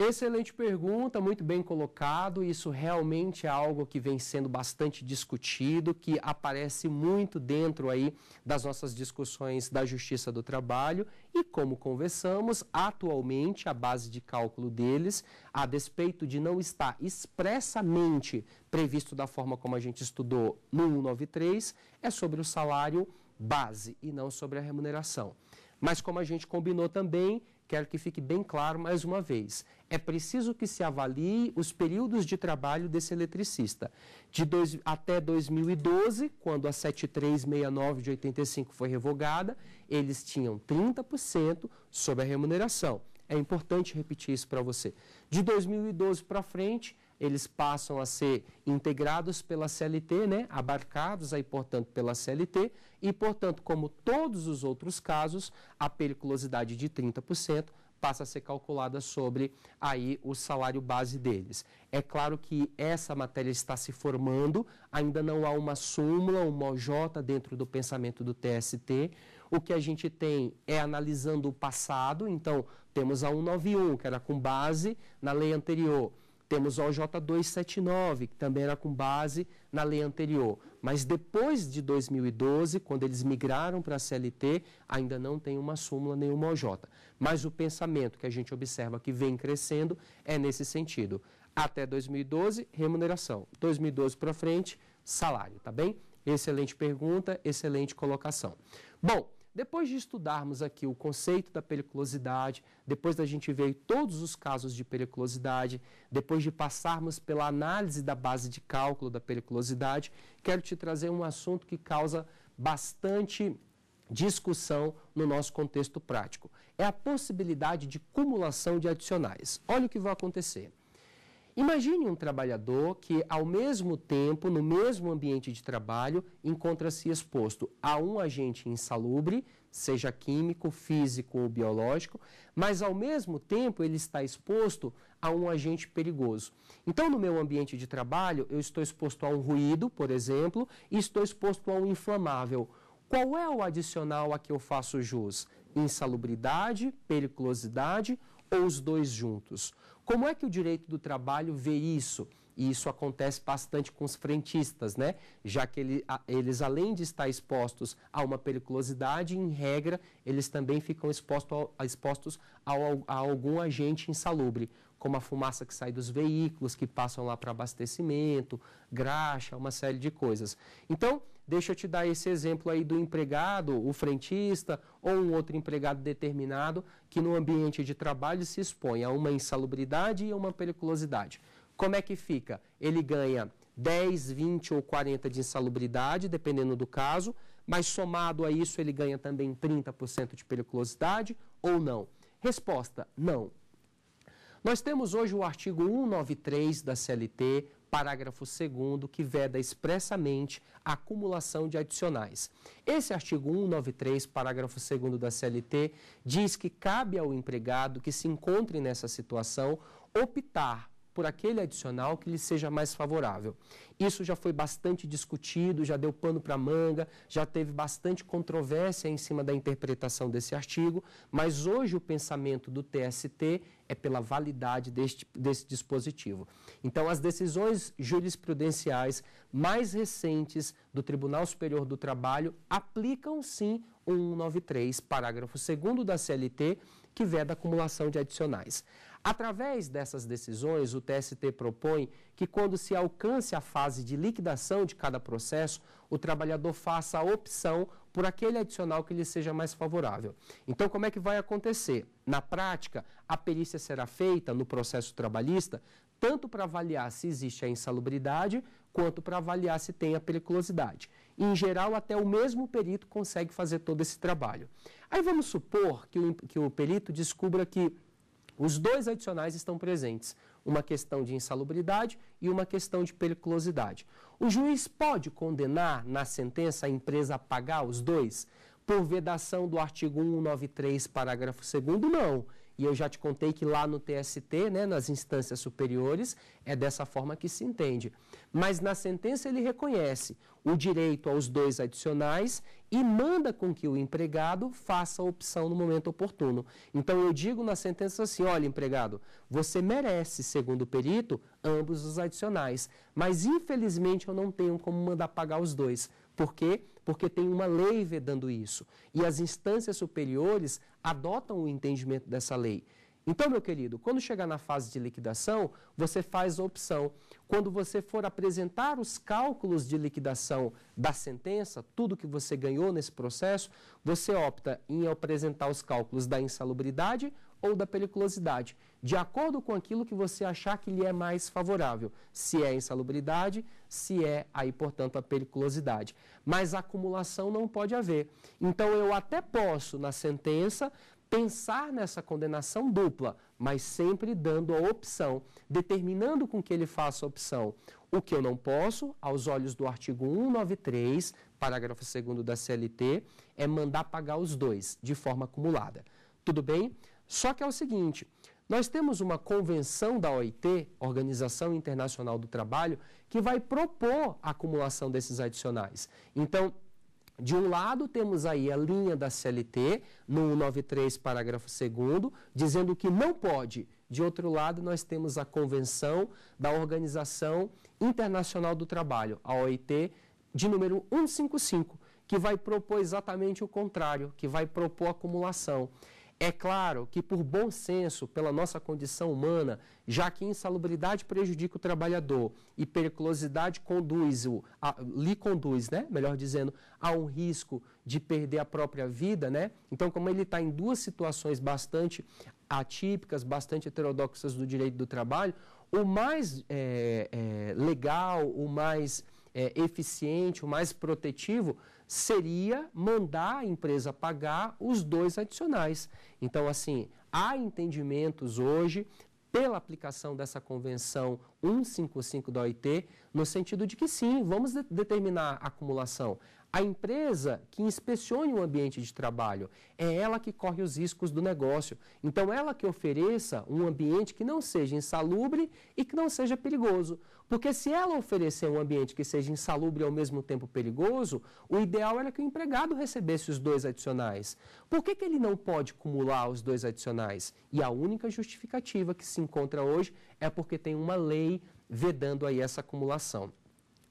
Excelente pergunta, muito bem colocado. Isso realmente é algo que vem sendo bastante discutido, que aparece muito dentro aí das nossas discussões da Justiça do Trabalho. E como conversamos, atualmente a base de cálculo deles, a despeito de não estar expressamente previsto da forma como a gente estudou no 193, é sobre o salário base e não sobre a remuneração. Mas como a gente combinou também, quero que fique bem claro mais uma vez. É preciso que se avalie os períodos de trabalho desse eletricista. De dois, até 2012, quando a 7369 de 85 foi revogada, eles tinham 30% sobre a remuneração. É importante repetir isso para você. De 2012 para frente, eles passam a ser integrados pela CLT, né, abarcados aí, portanto, pela CLT, e, portanto, como todos os outros casos, a periculosidade de 30% passa a ser calculada sobre aí o salário base deles. É claro que essa matéria está se formando, ainda não há uma súmula, uma OJ dentro do pensamento do TST. O que a gente tem é analisando o passado, então temos a 191, que era com base na lei anterior temos o OJ279, que também era com base na lei anterior. Mas depois de 2012, quando eles migraram para a CLT, ainda não tem uma súmula, nenhuma OJ. Mas o pensamento que a gente observa que vem crescendo é nesse sentido. Até 2012, remuneração. 2012 para frente, salário, tá bem? Excelente pergunta, excelente colocação. Bom, depois de estudarmos aqui o conceito da periculosidade, depois da gente ver todos os casos de periculosidade, depois de passarmos pela análise da base de cálculo da periculosidade, quero te trazer um assunto que causa bastante discussão no nosso contexto prático. É a possibilidade de cumulação de adicionais. Olha o que vai acontecer. Imagine um trabalhador que, ao mesmo tempo, no mesmo ambiente de trabalho, encontra-se exposto a um agente insalubre, seja químico, físico ou biológico, mas, ao mesmo tempo, ele está exposto a um agente perigoso. Então, no meu ambiente de trabalho, eu estou exposto a um ruído, por exemplo, e estou exposto a um inflamável. Qual é o adicional a que eu faço jus? Insalubridade, periculosidade ou os dois juntos? Como é que o direito do trabalho vê isso? E isso acontece bastante com os frentistas, né? Já que ele, a, eles, além de estar expostos a uma periculosidade, em regra, eles também ficam exposto ao, expostos ao, a algum agente insalubre, como a fumaça que sai dos veículos, que passam lá para abastecimento, graxa, uma série de coisas. Então, Deixa eu te dar esse exemplo aí do empregado, o frentista ou um outro empregado determinado que no ambiente de trabalho se expõe a uma insalubridade e a uma periculosidade. Como é que fica? Ele ganha 10, 20 ou 40 de insalubridade, dependendo do caso, mas somado a isso ele ganha também 30% de periculosidade ou não? Resposta: não. Nós temos hoje o artigo 193 da CLT, parágrafo 2 que veda expressamente a acumulação de adicionais. Esse artigo 193, parágrafo 2 da CLT, diz que cabe ao empregado que se encontre nessa situação optar por aquele adicional que lhe seja mais favorável. Isso já foi bastante discutido, já deu pano para manga, já teve bastante controvérsia em cima da interpretação desse artigo, mas hoje o pensamento do TST é pela validade deste, desse dispositivo. Então, as decisões jurisprudenciais mais recentes do Tribunal Superior do Trabalho aplicam sim o 193, parágrafo 2 da CLT, que veda a acumulação de adicionais. Através dessas decisões, o TST propõe que, quando se alcance a fase de liquidação de cada processo, o trabalhador faça a opção por aquele adicional que lhe seja mais favorável. Então, como é que vai acontecer? Na prática, a perícia será feita no processo trabalhista tanto para avaliar se existe a insalubridade, quanto para avaliar se tem a periculosidade. Em geral, até o mesmo perito consegue fazer todo esse trabalho. Aí vamos supor que o, que o perito descubra que os dois adicionais estão presentes, uma questão de insalubridade e uma questão de periculosidade. O juiz pode condenar na sentença a empresa a pagar os dois por vedação do artigo 193, parágrafo 2 Não. E eu já te contei que lá no TST, né, nas instâncias superiores, é dessa forma que se entende. Mas na sentença ele reconhece o direito aos dois adicionais e manda com que o empregado faça a opção no momento oportuno. Então eu digo na sentença assim: olha, empregado, você merece, segundo o perito, ambos os adicionais, mas infelizmente eu não tenho como mandar pagar os dois, porque porque tem uma lei vedando isso. E as instâncias superiores adotam o entendimento dessa lei. Então, meu querido, quando chegar na fase de liquidação, você faz a opção. Quando você for apresentar os cálculos de liquidação da sentença, tudo que você ganhou nesse processo, você opta em apresentar os cálculos da insalubridade ou da periculosidade, de acordo com aquilo que você achar que lhe é mais favorável, se é a insalubridade, se é aí, portanto, a periculosidade. Mas acumulação não pode haver. Então, eu até posso, na sentença, pensar nessa condenação dupla, mas sempre dando a opção, determinando com que ele faça a opção. O que eu não posso, aos olhos do artigo 193, parágrafo 2 da CLT, é mandar pagar os dois, de forma acumulada. Tudo bem? Só que é o seguinte. Nós temos uma convenção da OIT, Organização Internacional do Trabalho, que vai propor a acumulação desses adicionais. Então, de um lado, temos aí a linha da CLT, no 193, parágrafo 2, dizendo que não pode. De outro lado, nós temos a Convenção da Organização Internacional do Trabalho, a OIT, de número 155, que vai propor exatamente o contrário, que vai propor acumulação. É claro que, por bom senso, pela nossa condição humana, já que insalubridade prejudica o trabalhador e periculosidade conduz-o, lhe conduz, né? melhor dizendo, a um risco de perder a própria vida, né? Então, como ele está em duas situações bastante atípicas, bastante heterodoxas do direito do trabalho, o mais é, é, legal, o mais é, eficiente, o mais protetivo seria mandar a empresa pagar os dois adicionais. Então, assim, há entendimentos hoje pela aplicação dessa convenção 155 da OIT, no sentido de que sim, vamos de determinar a acumulação. A empresa que inspecione o ambiente de trabalho é ela que corre os riscos do negócio. Então, ela que ofereça um ambiente que não seja insalubre e que não seja perigoso. Porque se ela oferecer um ambiente que seja insalubre e ao mesmo tempo perigoso, o ideal era que o empregado recebesse os dois adicionais. Por que, que ele não pode acumular os dois adicionais? E a única justificativa que se encontra hoje é porque tem uma lei vedando aí essa acumulação.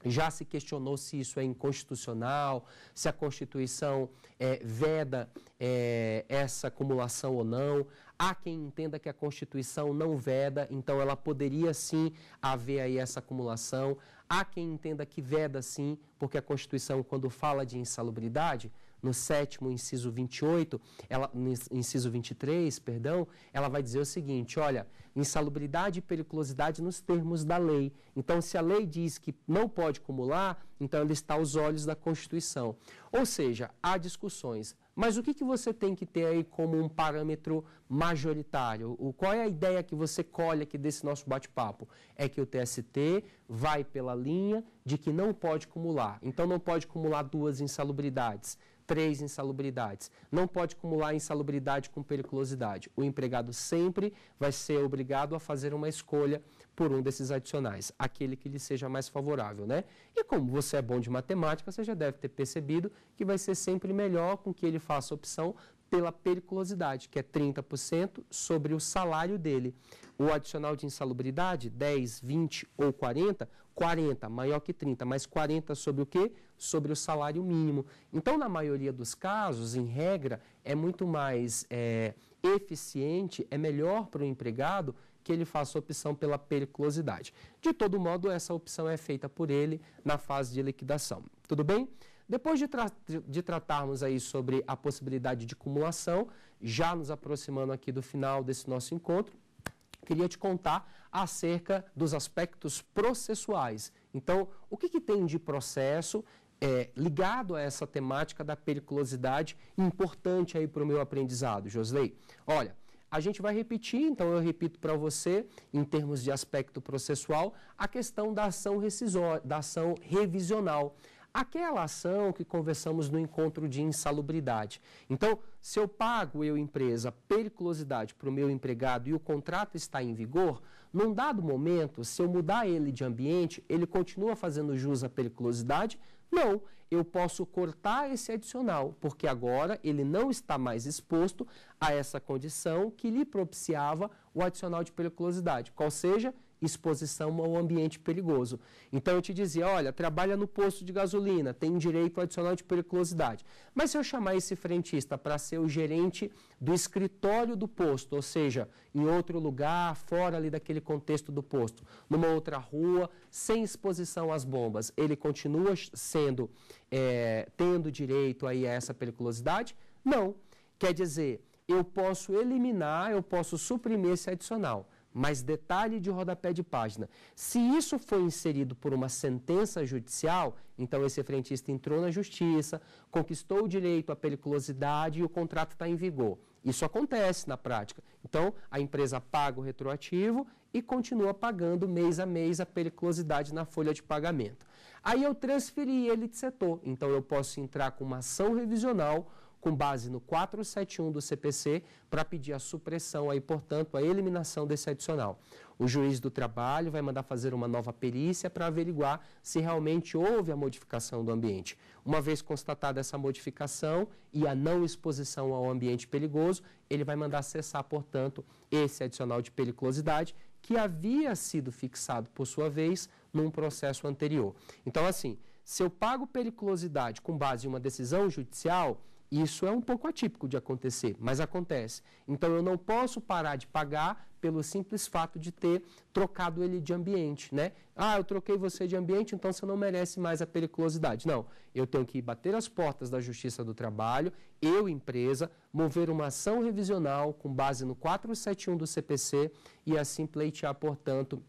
Já se questionou se isso é inconstitucional, se a Constituição é, veda é, essa acumulação ou não. Há quem entenda que a Constituição não veda, então ela poderia sim haver aí essa acumulação. Há quem entenda que veda sim, porque a Constituição, quando fala de insalubridade, no sétimo inciso 28, ela, no inciso 23, perdão, ela vai dizer o seguinte, olha, insalubridade e periculosidade nos termos da lei. Então, se a lei diz que não pode acumular, então ela está aos olhos da Constituição. Ou seja, há discussões. Mas o que, que você tem que ter aí como um parâmetro majoritário? O, qual é a ideia que você colhe aqui desse nosso bate-papo? É que o TST vai pela linha de que não pode acumular. Então, não pode acumular duas insalubridades três insalubridades. Não pode acumular insalubridade com periculosidade. O empregado sempre vai ser obrigado a fazer uma escolha por um desses adicionais, aquele que lhe seja mais favorável, né? E como você é bom de matemática, você já deve ter percebido que vai ser sempre melhor com que ele faça a opção pela periculosidade, que é 30% sobre o salário dele. O adicional de insalubridade, 10, 20 ou 40, 40, maior que 30, mas 40 sobre o quê? Sobre o salário mínimo. Então, na maioria dos casos, em regra, é muito mais é, eficiente, é melhor para o empregado que ele faça opção pela periculosidade. De todo modo, essa opção é feita por ele na fase de liquidação. Tudo bem? Depois de, tra de tratarmos aí sobre a possibilidade de acumulação, já nos aproximando aqui do final desse nosso encontro, queria te contar acerca dos aspectos processuais. Então, o que, que tem de processo é, ligado a essa temática da periculosidade importante aí para o meu aprendizado, Josley? Olha, a gente vai repetir, então eu repito para você, em termos de aspecto processual, a questão da ação, da ação revisional. Aquela ação que conversamos no encontro de insalubridade. Então, se eu pago, eu empresa, periculosidade para o meu empregado e o contrato está em vigor, num dado momento, se eu mudar ele de ambiente, ele continua fazendo jus à periculosidade? Não, eu posso cortar esse adicional, porque agora ele não está mais exposto a essa condição que lhe propiciava o adicional de periculosidade, qual seja exposição ao ambiente perigoso. Então eu te dizia, olha, trabalha no posto de gasolina, tem direito adicional de periculosidade. Mas se eu chamar esse frentista para ser o gerente do escritório do posto, ou seja, em outro lugar, fora ali daquele contexto do posto, numa outra rua, sem exposição às bombas, ele continua sendo, é, tendo direito aí a essa periculosidade? Não. Quer dizer, eu posso eliminar, eu posso suprimir esse adicional mais detalhe de rodapé de página. Se isso foi inserido por uma sentença judicial, então esse frentista entrou na justiça, conquistou o direito à periculosidade e o contrato está em vigor. Isso acontece na prática. Então, a empresa paga o retroativo e continua pagando mês a mês a periculosidade na folha de pagamento. Aí eu transferi ele de setor. Então, eu posso entrar com uma ação revisional com base no 471 do CPC, para pedir a supressão aí, portanto, a eliminação desse adicional. O juiz do trabalho vai mandar fazer uma nova perícia para averiguar se realmente houve a modificação do ambiente. Uma vez constatada essa modificação e a não exposição ao ambiente perigoso, ele vai mandar cessar, portanto, esse adicional de periculosidade que havia sido fixado, por sua vez, num processo anterior. Então, assim, se eu pago periculosidade com base em uma decisão judicial, isso é um pouco atípico de acontecer, mas acontece. Então eu não posso parar de pagar pelo simples fato de ter trocado ele de ambiente, né? Ah, eu troquei você de ambiente, então você não merece mais a periculosidade. Não, eu tenho que bater as portas da Justiça do Trabalho, eu, empresa, mover uma ação revisional com base no 471 do CPC e assim pleitear, portanto,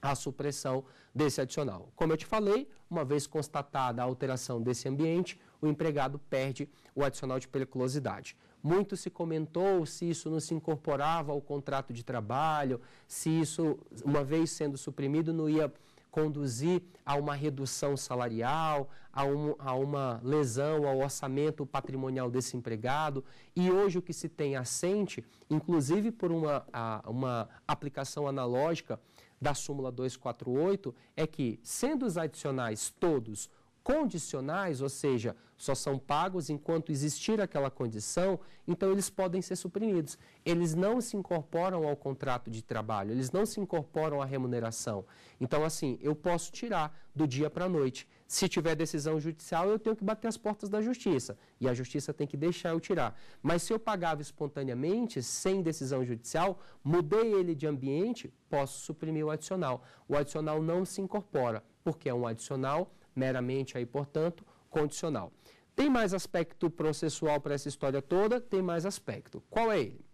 a supressão desse adicional. Como eu te falei, uma vez constatada a alteração desse ambiente, o empregado perde o adicional de periculosidade. Muito se comentou se isso não se incorporava ao contrato de trabalho, se isso, uma vez sendo suprimido, não ia conduzir a uma redução salarial, a, um, a, uma lesão ao orçamento patrimonial desse empregado. E hoje o que se tem assente, inclusive por uma, a, uma aplicação analógica da súmula 248, é que, sendo os adicionais todos condicionais, ou seja, só são pagos enquanto existir aquela condição, então eles podem ser suprimidos. Eles não se incorporam ao contrato de trabalho, eles não se incorporam à remuneração. Então, assim, eu posso tirar do dia para a noite. Se tiver decisão judicial, eu tenho que bater as portas da justiça. E a justiça tem que deixar eu tirar. Mas se eu pagava espontaneamente, sem decisão judicial, mudei ele de ambiente, posso suprimir o adicional. O adicional não se incorpora, porque é um adicional meramente aí, portanto, condicional. Tem mais aspecto processual para essa história toda? Tem mais aspecto. Qual é ele?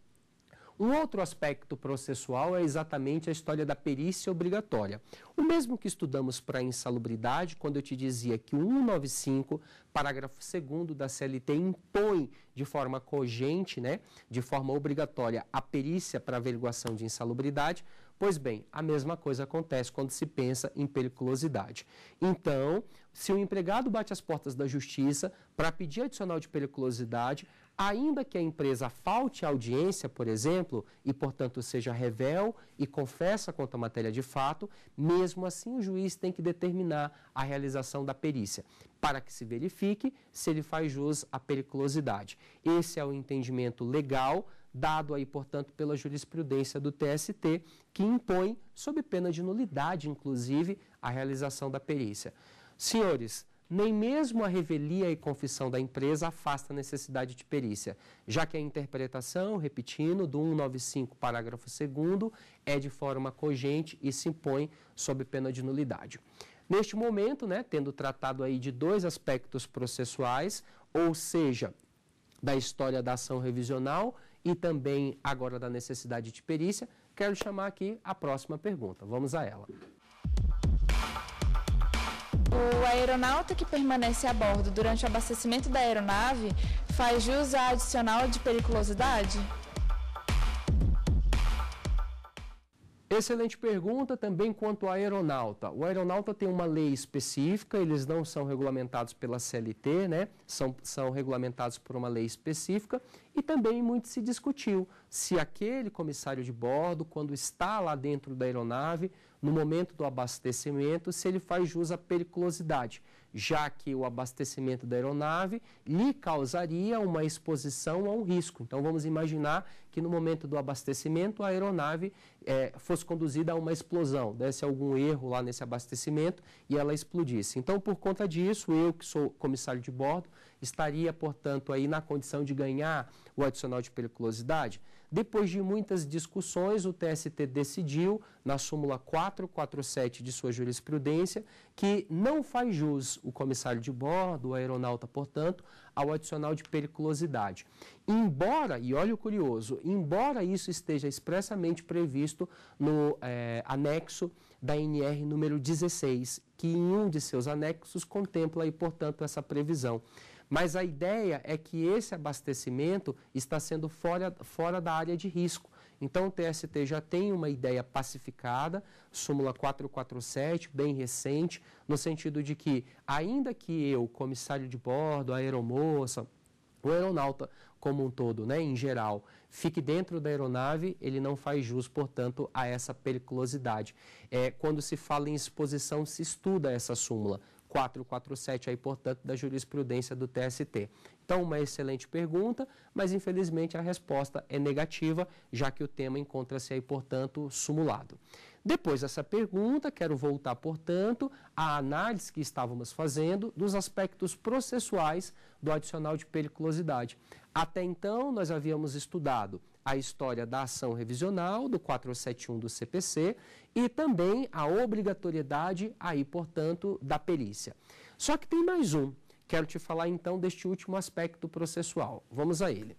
Um outro aspecto processual é exatamente a história da perícia obrigatória. O mesmo que estudamos para a insalubridade, quando eu te dizia que o 195, parágrafo 2 da CLT, impõe de forma cogente, né, de forma obrigatória, a perícia para averiguação de insalubridade, Pois bem, a mesma coisa acontece quando se pensa em periculosidade. Então, se o empregado bate as portas da justiça para pedir adicional de periculosidade, ainda que a empresa falte à audiência, por exemplo, e portanto seja revel e confessa quanto à matéria de fato, mesmo assim o juiz tem que determinar a realização da perícia, para que se verifique se ele faz jus à periculosidade. Esse é o entendimento legal dado aí, portanto, pela jurisprudência do TST, que impõe, sob pena de nulidade, inclusive, a realização da perícia. Senhores, nem mesmo a revelia e confissão da empresa afasta a necessidade de perícia, já que a interpretação, repetindo, do 195, parágrafo 2, é de forma cogente e se impõe sob pena de nulidade. Neste momento, né, tendo tratado aí de dois aspectos processuais, ou seja, da história da ação revisional e também agora da necessidade de perícia, quero chamar aqui a próxima pergunta. Vamos a ela. O aeronauta que permanece a bordo durante o abastecimento da aeronave faz jus a adicional de periculosidade? Excelente pergunta também quanto ao aeronauta. O aeronauta tem uma lei específica, eles não são regulamentados pela CLT, né? São, são regulamentados por uma lei específica e também muito se discutiu se aquele comissário de bordo, quando está lá dentro da aeronave, no momento do abastecimento, se ele faz jus à periculosidade já que o abastecimento da aeronave lhe causaria uma exposição a um risco. Então vamos imaginar que no momento do abastecimento a aeronave é, fosse conduzida a uma explosão, desse algum erro lá nesse abastecimento e ela explodisse. Então por conta disso, eu que sou comissário de bordo, estaria portanto aí na condição de ganhar o adicional de periculosidade? Depois de muitas discussões, o TST decidiu, na súmula 447 de sua jurisprudência, que não faz jus o comissário de bordo, o aeronauta, portanto, ao adicional de periculosidade. Embora, e olha o curioso, embora isso esteja expressamente previsto no é, anexo da NR número 16, que em um de seus anexos contempla, e, portanto, essa previsão. Mas a ideia é que esse abastecimento está sendo fora, fora da área de risco. Então o TST já tem uma ideia pacificada, súmula 447, bem recente, no sentido de que, ainda que eu, comissário de bordo, aeromoça, o aeronauta como um todo, né, em geral, fique dentro da aeronave, ele não faz jus, portanto, a essa periculosidade. É, quando se fala em exposição, se estuda essa súmula. 447 aí, portanto, da jurisprudência do TST. Então, uma excelente pergunta, mas infelizmente a resposta é negativa, já que o tema encontra-se aí, portanto, sumulado. Depois dessa pergunta, quero voltar, portanto, à análise que estávamos fazendo dos aspectos processuais do adicional de periculosidade. Até então, nós havíamos estudado a história da ação revisional do 471 do CPC e também a obrigatoriedade aí, portanto, da perícia. Só que tem mais um. Quero te falar então deste último aspecto processual. Vamos a ele.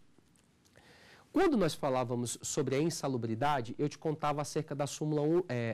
Quando nós falávamos sobre a insalubridade, eu te contava acerca da súmula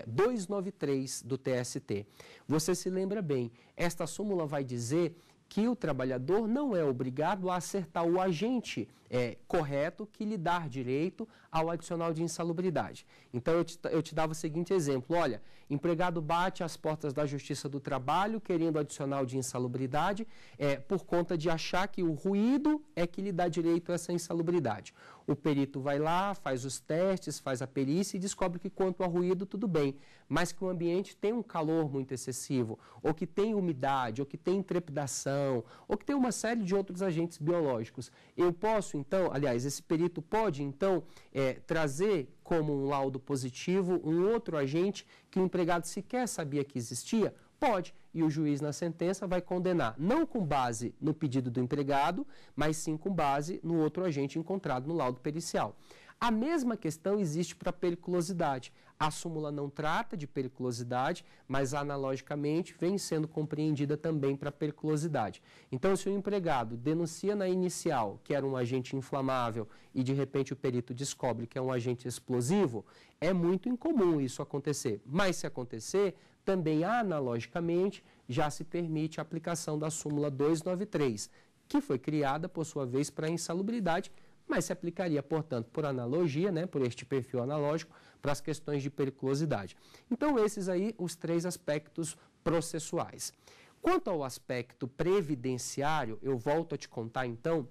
293 é, do TST. Você se lembra bem, esta súmula vai dizer que o trabalhador não é obrigado a acertar o agente é, correto que lhe dar direito ao adicional de insalubridade. Então, eu te, eu te dava o seguinte exemplo: olha, empregado bate às portas da Justiça do Trabalho querendo adicional de insalubridade é, por conta de achar que o ruído é que lhe dá direito a essa insalubridade. O perito vai lá, faz os testes, faz a perícia e descobre que quanto ao ruído tudo bem, mas que o ambiente tem um calor muito excessivo, ou que tem umidade, ou que tem trepidação, ou que tem uma série de outros agentes biológicos. Eu posso então, aliás, esse perito pode, então, é, trazer como um laudo positivo um outro agente que o empregado sequer sabia que existia? Pode, e o juiz na sentença vai condenar, não com base no pedido do empregado, mas sim com base no outro agente encontrado no laudo pericial. A mesma questão existe para a periculosidade. A súmula não trata de periculosidade, mas analogicamente vem sendo compreendida também para periculosidade. Então, se o empregado denuncia na inicial que era um agente inflamável e de repente o perito descobre que é um agente explosivo, é muito incomum isso acontecer. Mas se acontecer, também analogicamente já se permite a aplicação da súmula 293, que foi criada, por sua vez, para insalubridade, mas se aplicaria, portanto, por analogia, né, por este perfil analógico, para as questões de periculosidade. Então, esses aí os três aspectos processuais. Quanto ao aspecto previdenciário, eu volto a te contar então,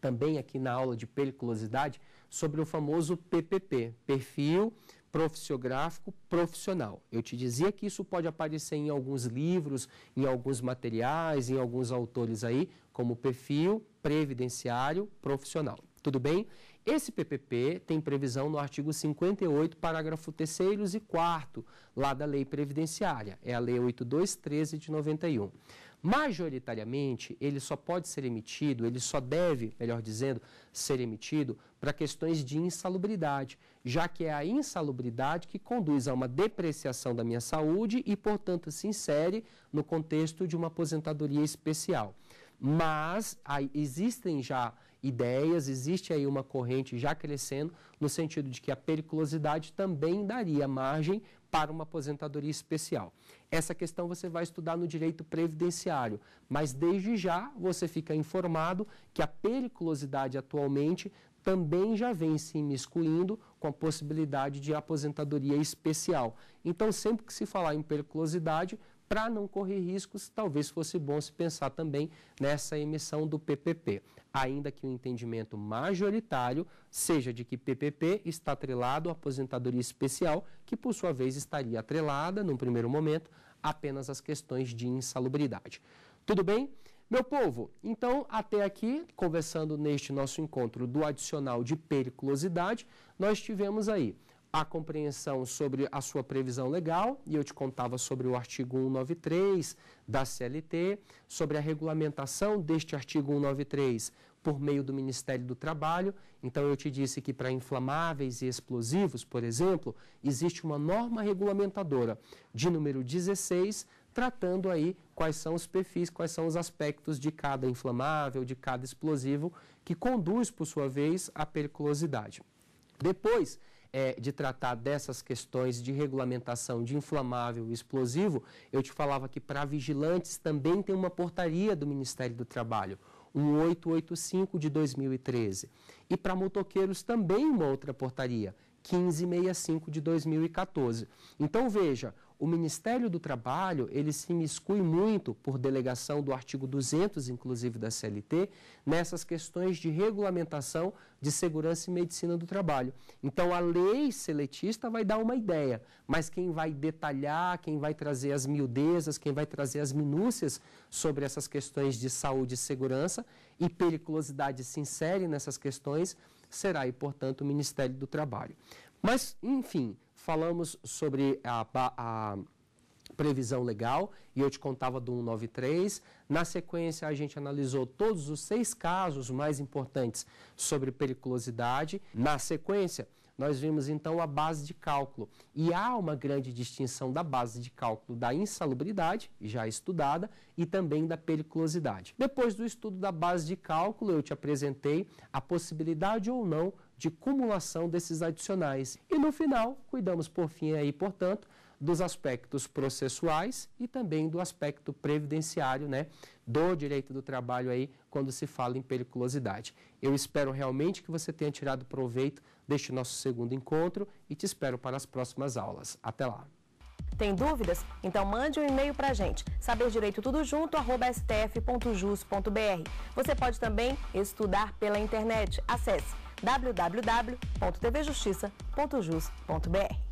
também aqui na aula de periculosidade, sobre o famoso PPP, perfil profissiográfico profissional. Eu te dizia que isso pode aparecer em alguns livros, em alguns materiais, em alguns autores aí, como perfil previdenciário profissional. Tudo bem? Esse PPP tem previsão no artigo 58, parágrafo 3 e 4, lá da lei previdenciária, é a lei 8213 de 91. Majoritariamente, ele só pode ser emitido, ele só deve, melhor dizendo, ser emitido para questões de insalubridade, já que é a insalubridade que conduz a uma depreciação da minha saúde e, portanto, se insere no contexto de uma aposentadoria especial. Mas existem já ideias, existe aí uma corrente já crescendo no sentido de que a periculosidade também daria margem para uma aposentadoria especial. Essa questão você vai estudar no direito previdenciário, mas desde já você fica informado que a periculosidade atualmente também já vem se imiscuindo com a possibilidade de aposentadoria especial. Então, sempre que se falar em periculosidade, para não correr riscos, talvez fosse bom se pensar também nessa emissão do PPP, ainda que o entendimento majoritário seja de que PPP está atrelado à aposentadoria especial, que por sua vez estaria atrelada, num primeiro momento, apenas às questões de insalubridade. Tudo bem? Meu povo, então até aqui, conversando neste nosso encontro do adicional de periculosidade, nós tivemos aí a compreensão sobre a sua previsão legal, e eu te contava sobre o artigo 193 da CLT, sobre a regulamentação deste artigo 193 por meio do Ministério do Trabalho. Então, eu te disse que para inflamáveis e explosivos, por exemplo, existe uma norma regulamentadora de número 16, tratando aí quais são os perfis, quais são os aspectos de cada inflamável, de cada explosivo, que conduz, por sua vez, à periculosidade. Depois, é, de tratar dessas questões de regulamentação de inflamável e explosivo, eu te falava que para vigilantes também tem uma portaria do Ministério do Trabalho, 1885 de 2013. E para motoqueiros também uma outra portaria, 1565 de 2014. Então veja, o Ministério do Trabalho, ele se imiscui muito, por delegação do artigo 200, inclusive da CLT, nessas questões de regulamentação de segurança e medicina do trabalho. Então, a lei seletista vai dar uma ideia, mas quem vai detalhar, quem vai trazer as miudezas, quem vai trazer as minúcias sobre essas questões de saúde e segurança e periculosidade se insere nessas questões, será, e, portanto, o Ministério do Trabalho. Mas, enfim, falamos sobre a, a previsão legal e eu te contava do 193. Na sequência, a gente analisou todos os seis casos mais importantes sobre periculosidade. Na sequência, nós vimos então a base de cálculo. E há uma grande distinção da base de cálculo da insalubridade, já estudada, e também da periculosidade. Depois do estudo da base de cálculo, eu te apresentei a possibilidade ou não de cumulação desses adicionais. E no final, cuidamos por fim aí, portanto, dos aspectos processuais e também do aspecto previdenciário, né, do direito do trabalho aí, quando se fala em periculosidade. Eu espero realmente que você tenha tirado proveito deste nosso segundo encontro e te espero para as próximas aulas. Até lá. Tem dúvidas? Então mande um e-mail para a gente, saberdireitotudojunto@stf.jus.br. Você pode também estudar pela internet. Acesse www.tvjustiça.jus.br.